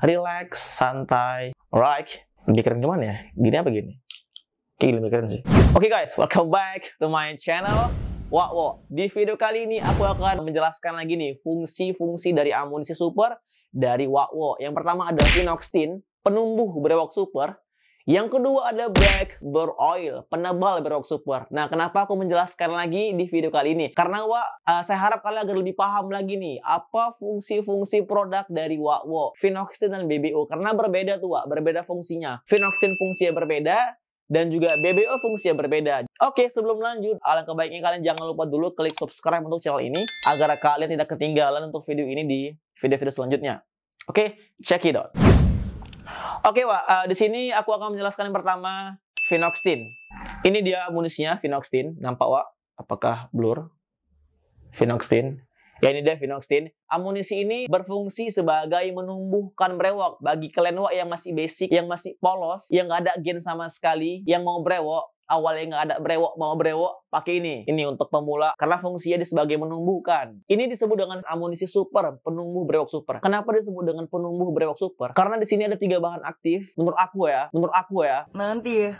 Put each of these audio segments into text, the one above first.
relax, santai. Alright, lebih keren gimana ya? Gini apa gini? Kayak lebih keren sih. Oke okay guys, welcome back to my channel. Wow, wow, di video kali ini aku akan menjelaskan lagi nih fungsi-fungsi dari amunisi super dari Wakwo. Yang pertama adalah inoxtin, penumbuh berewok super. Yang kedua ada black bur oil, penebal berok super. Nah, kenapa aku menjelaskan lagi di video kali ini? Karena wa, uh, eh, saya harap kalian agar lebih paham lagi nih apa fungsi-fungsi produk dari Wakwo, Finoxin dan BBO. Karena berbeda tuh, Wak, berbeda fungsinya. Finoxin fungsinya berbeda, dan juga BBO fungsinya berbeda. Oke, sebelum lanjut, alangkah baiknya kalian jangan lupa dulu klik subscribe untuk channel ini agar kalian tidak ketinggalan untuk video ini di video-video selanjutnya. Oke, check it out. Oke, Wak. Uh, di sini aku akan menjelaskan yang pertama, Vinoxtin. Ini dia amunisinya, Vinoxtin. Nampak, Wak? Apakah blur? Vinoxtin. Ya, ini dia Vinoxtin. Amunisi ini berfungsi sebagai menumbuhkan brewok. Bagi kalian, Wak, yang masih basic, yang masih polos, yang nggak ada gen sama sekali, yang mau brewok, awalnya nggak ada brewok mau brewok pakai ini ini untuk pemula karena fungsinya dia sebagai menumbuhkan ini disebut dengan amunisi super penumbuh brewok super kenapa disebut dengan penumbuh brewok super karena di sini ada tiga bahan aktif menurut aku ya menurut aku ya nanti ya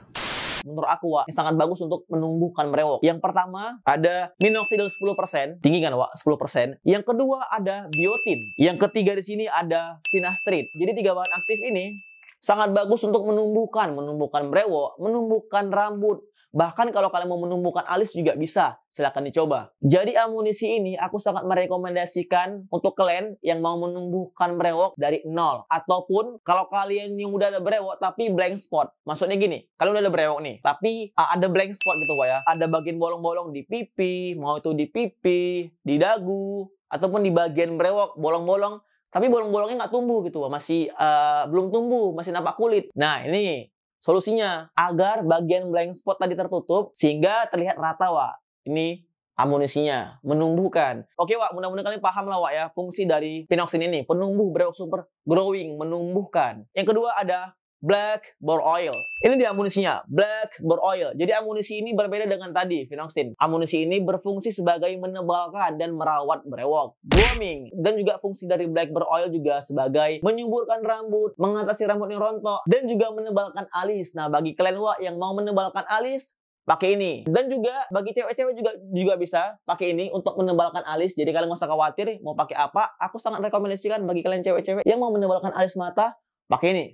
menurut aku Wak, ini sangat bagus untuk menumbuhkan brewok. Yang pertama ada minoxidil 10%, tinggi kan Wak, 10%. Yang kedua ada biotin. Yang ketiga di sini ada finasterid. Jadi tiga bahan aktif ini sangat bagus untuk menumbuhkan, menumbuhkan brewo, menumbuhkan rambut, Bahkan kalau kalian mau menumbuhkan alis juga bisa, silahkan dicoba. Jadi amunisi ini aku sangat merekomendasikan untuk kalian yang mau menumbuhkan brewok dari nol. Ataupun kalau kalian yang udah ada brewok tapi blank spot. Maksudnya gini, kalian udah ada brewok nih, tapi ah, ada blank spot gitu Pak ya. Ada bagian bolong-bolong di pipi, mau itu di pipi, di dagu, ataupun di bagian brewok, bolong-bolong tapi bolong-bolongnya nggak tumbuh gitu masih uh, belum tumbuh masih nampak kulit nah ini solusinya agar bagian blank spot tadi tertutup sehingga terlihat rata Wak ini amunisinya menumbuhkan oke Wak mudah-mudahan kalian paham lah Wak ya fungsi dari pinoxin ini penumbuh super growing menumbuhkan yang kedua ada black bore oil. Ini dia amunisinya, black bore oil. Jadi amunisi ini berbeda dengan tadi, finoxin. Amunisi ini berfungsi sebagai menebalkan dan merawat brewok, grooming, dan juga fungsi dari black bore oil juga sebagai menyuburkan rambut, mengatasi rambut yang rontok, dan juga menebalkan alis. Nah, bagi kalian wak yang mau menebalkan alis, pakai ini dan juga bagi cewek-cewek juga juga bisa pakai ini untuk menebalkan alis jadi kalian nggak usah khawatir mau pakai apa aku sangat rekomendasikan bagi kalian cewek-cewek yang mau menebalkan alis mata pakai ini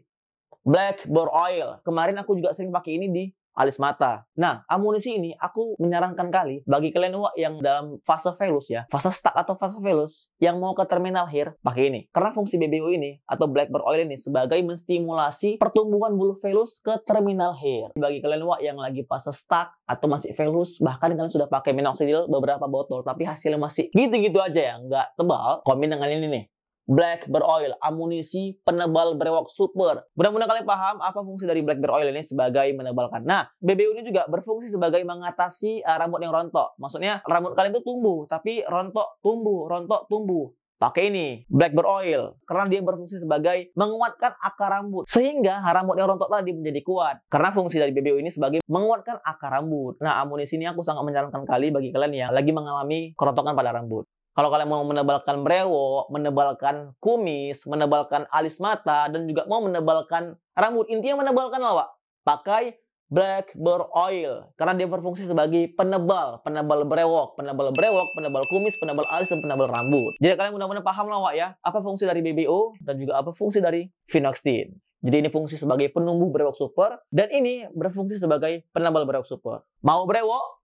Bore Oil. Kemarin aku juga sering pakai ini di alis mata. Nah, amunisi ini aku menyarankan kali bagi kalian yang dalam fase velus ya, fase stuck atau fase velus yang mau ke terminal hair, pakai ini. Karena fungsi BBU ini atau blackbird oil ini sebagai menstimulasi pertumbuhan bulu velus ke terminal hair. Bagi kalian yang lagi fase stuck atau masih velus, bahkan kalian sudah pakai minoxidil beberapa botol tapi hasilnya masih gitu-gitu aja ya, nggak tebal, komen dengan ini nih black bear oil, amunisi penebal berewok super. Mudah-mudahan kalian paham apa fungsi dari black bear oil ini sebagai menebalkan. Nah, BBU ini juga berfungsi sebagai mengatasi eh, rambut yang rontok. Maksudnya rambut kalian itu tumbuh, tapi rontok tumbuh, rontok tumbuh. Pakai ini, black bear oil, karena dia berfungsi sebagai menguatkan akar rambut. Sehingga rambut yang rontok tadi menjadi kuat. Karena fungsi dari BBU ini sebagai menguatkan akar rambut. Nah, amunisi ini aku sangat menyarankan kali bagi kalian yang lagi mengalami kerontokan pada rambut. Kalau kalian mau menebalkan brewo, menebalkan kumis, menebalkan alis mata, dan juga mau menebalkan rambut, intinya menebalkan lah, Wak. Pakai black bear oil karena dia berfungsi sebagai penebal, penebal brewok, penebal brewok, penebal kumis, penebal alis, dan penebal rambut. Jadi kalian mudah-mudahan paham lah, Wak ya, apa fungsi dari BBO dan juga apa fungsi dari finoxidin. Jadi ini fungsi sebagai penumbuh brewok super dan ini berfungsi sebagai penebal brewok super. Mau brewok?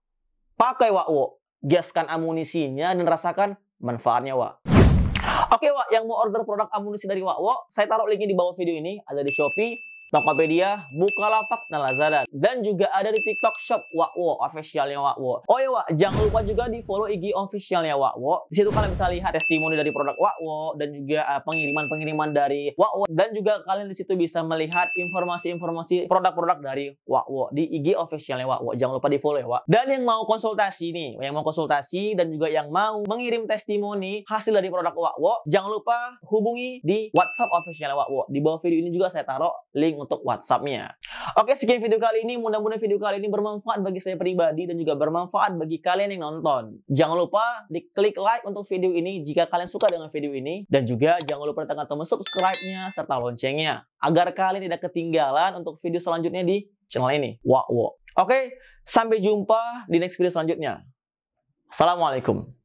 Pakai wakwo gaskan amunisinya dan rasakan manfaatnya, Wak. Oke, Wak, yang mau order produk amunisi dari Wak Wak, saya taruh linknya di bawah video ini, ada di Shopee, Tokopedia, Bukalapak, dan Lazada. Dan juga ada di TikTok Shop Wakwo, officialnya Wakwo. Oh iya Wak, jangan lupa juga di follow IG officialnya Wakwo. Di situ kalian bisa lihat testimoni dari produk Wakwo dan juga eh, pengiriman-pengiriman uh, dari Wakwo. Dan juga kalian di situ bisa melihat informasi-informasi produk-produk dari Wakwo di IG officialnya Wakwo. Jangan lupa di follow ya Wak. Dan yang mau konsultasi nih, yang mau konsultasi dan juga yang mau mengirim testimoni hasil dari produk Wakwo, jangan lupa hubungi di WhatsApp officialnya Wakwo. Di bawah video ini juga saya taruh link untuk WhatsApp-nya. Oke, sekian video kali ini. Mudah-mudahan video kali ini bermanfaat bagi saya pribadi dan juga bermanfaat bagi kalian yang nonton. Jangan lupa diklik like untuk video ini jika kalian suka dengan video ini. Dan juga jangan lupa tekan tombol subscribe-nya serta loncengnya. Agar kalian tidak ketinggalan untuk video selanjutnya di channel ini. Wow, wow. Oke, sampai jumpa di next video selanjutnya. Assalamualaikum.